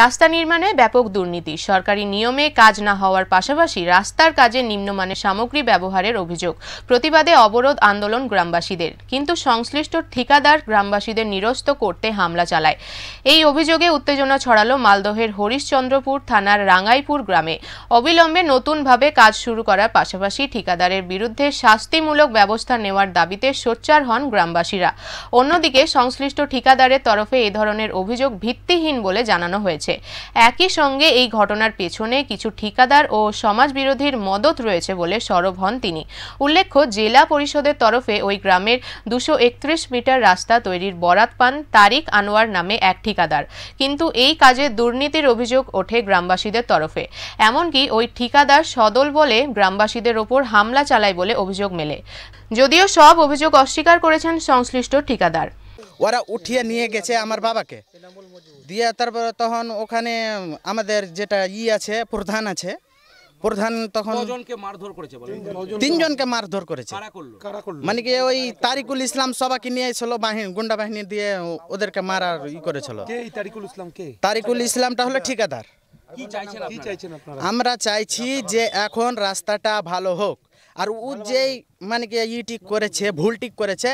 রাস্তা নির্মাণে ব্যাপক দুর্নীতি সরকারি নিয়মে কাজ না হওয়ার পাশাপাশি রাস্তার কাজে নিম্নমানের সামগ্রী ব্যবহারের অভিযোগ প্রতিবাদে অবরোধ আন্দোলন গ্রামবাসীদের কিন্তু সংশ্লিষ্ট ঠিকাদার গ্রামবাসীদের নিরস্ত করতে হামলা চালায় এই অভিযোগে উত্তেজনা ছড়ালো মালদহের হরিশচন্দ্রপুর থানার রাঙ্গাইপুর গ্রামে অবিলম্বে নতুনভাবে কাজ শুরু করার পাশাপাশি ঠিকাদারের বিরুদ্ধে শাস্তিমূলক ব্যবস্থা নেওয়ার দাবিতে সোচ্চার হন গ্রামবাসীরা অন্যদিকে সংশ্লিষ্ট ঠিকাদারের তরফে এ ধরনের অভিযোগ ভিত্তিহীন বলে জানানো হয়েছে রয়েছে একই সঙ্গে এই ঘটনার পেছনে কিছু ঠিকাদার ও সমাজ বিরোধীর মদত রয়েছে বলে সরব হন তিনি উল্লেখ্য জেলা পরিষদের তরফে ওই গ্রামের দুশো মিটার রাস্তা তৈরির বরাত পান তারিক আনোয়ার নামে এক ঠিকাদার কিন্তু এই কাজে দুর্নীতির অভিযোগ ওঠে গ্রামবাসীদের তরফে এমনকি ওই ঠিকাদার সদল বলে গ্রামবাসীদের ওপর হামলা চালায় বলে অভিযোগ মেলে যদিও সব অভিযোগ অস্বীকার করেছেন সংশ্লিষ্ট ঠিকাদার ওরা উঠিয়ে নিয়ে গেছে আমার বাবাকে দিয়ে তারপর তখন ওখানে আমাদের যেটা ই আছে প্রধান আছে প্রধান তখন তিনজনকে মারধর করেছে মানে কি ওই তারিকুল ইসলাম সবাইকে নিয়ে এসেছিল বাহিনী গুন্ডা বাহিনী দিয়ে ওদেরকে মারার ই করেছিল তারিকুল তারিকুল ইসলামটা হলো ঠিকাদার আমরা চাইছি যে এখন রাস্তাটা ভালো হোক আর ও যেই মানে কি ই ঠিক করেছে ভুল ঠিক করেছে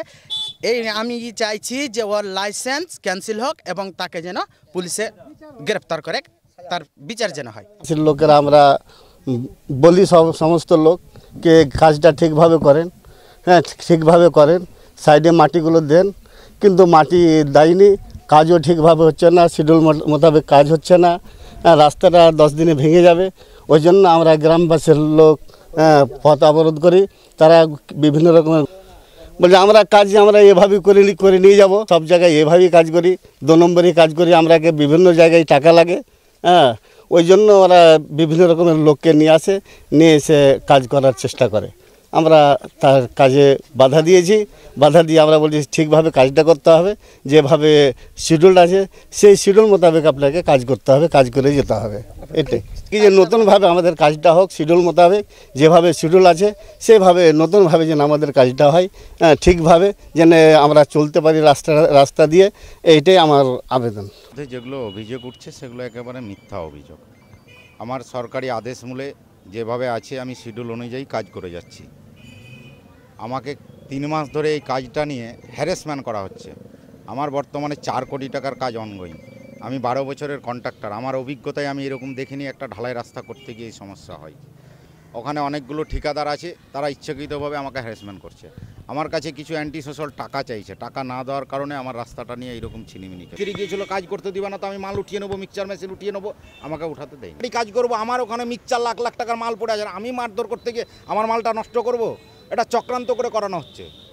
এই আমি চাইছি যে ওর লাইসেন্স ক্যান্সেল হোক এবং তাকে যেন পুলিশে গ্রেপ্তার করে তার বিচার যেন হয় লোকেরা আমরা বলি সমস্ত লোক কে কাজটা ঠিকভাবে করেন হ্যাঁ ঠিকভাবে করেন সাইডে মাটিগুলো দেন কিন্তু মাটি দেয়নি কাজও ঠিকভাবে হচ্ছে না শিডিউল মোতাবেক কাজ হচ্ছে না হ্যাঁ, রাস্তাটা দশ দিনে ভেঙে যাবে ওই জন্য আমরা গ্রামবাসীর লোক হ্যাঁ, পথ অবরোধ করি তারা বিভিন্ন রকমের বলছে আমরা কাজ আমরা এভাবে করে করে নিয়ে যাব সব জায়গায় এভাবেই কাজ করি দু নম্বরই কাজ করি আমরা বিভিন্ন জায়গায় টাকা লাগে হ্যাঁ ওই জন্য ওরা বিভিন্ন রকমের লোককে নিয়ে আসে নিয়ে এসে কাজ করার চেষ্টা করে আমরা তার কাজে বাধা দিয়েছি বাধা দিয়ে আমরা বলছি ঠিকভাবে কাজটা করতে হবে যেভাবে শিডিউল আছে সেই শিডিউল মোতাবেক আপনাকে কাজ করতে হবে কাজ করে যেতে হবে এটাই কি যে নতুনভাবে আমাদের কাজটা হোক শিডিউল মোতাবেক যেভাবে শিডিউল আছে সেভাবে নতুনভাবে যেন আমাদের কাজটা হয় হ্যাঁ, ঠিকভাবে যেন আমরা চলতে পারি রাস্তা রাস্তা দিয়ে এইটাই আমার আবেদন যেগুলো অভিযোগ উঠছে সেগুলো একেবারে মিথ্যা অভিযোগ আমার সরকারি আদেশ মূলে যেভাবে আছে আমি শিডিউল অনুযায়ী কাজ করে যাচ্ছি আমাকে তিন মাস ধরে এই কাজটা নিয়ে হ্যারাসমেন্ট করা হচ্ছে আমার বর্তমানে চার কোটি টাকার কাজ অনগোয়িং আমি বারো বছরের কন্ট্রাক্টর আমার অভিজ্ঞতায় আমি এরকম দেখিনি একটা ঢালাই রাস্তা করতে গিয়ে সমস্যা হয় ওখানে অনেকগুলো ঠিকাদার আছে তারা ইচ্ছাকৃতভাবে আমাকে হ্যারাসমেন্ট করছে আমার কাছে কিছু অ্যান্টি সোশ্যাল টাকা চাইছে টাকা না দেওয়ার কারণে আমার রাস্তাটা নিয়ে এরকম ছিনিমিনি ফিরে গিয়েছিল কাজ করতে দিবে না তো আমি মাল উঠিয়ে নেবো মিক্সচার মেশিন উঠিয়ে নেবো আমাকে উঠাতে দেয় আমি কাজ করবো আমার ওখানে মিক্সচার লাখ লাখ টাকার মাল পড়ে আছে আমি মারধর করতে গিয়ে আমার মালটা নষ্ট করব এটা চক্রান্ত করে করানো হচ্ছে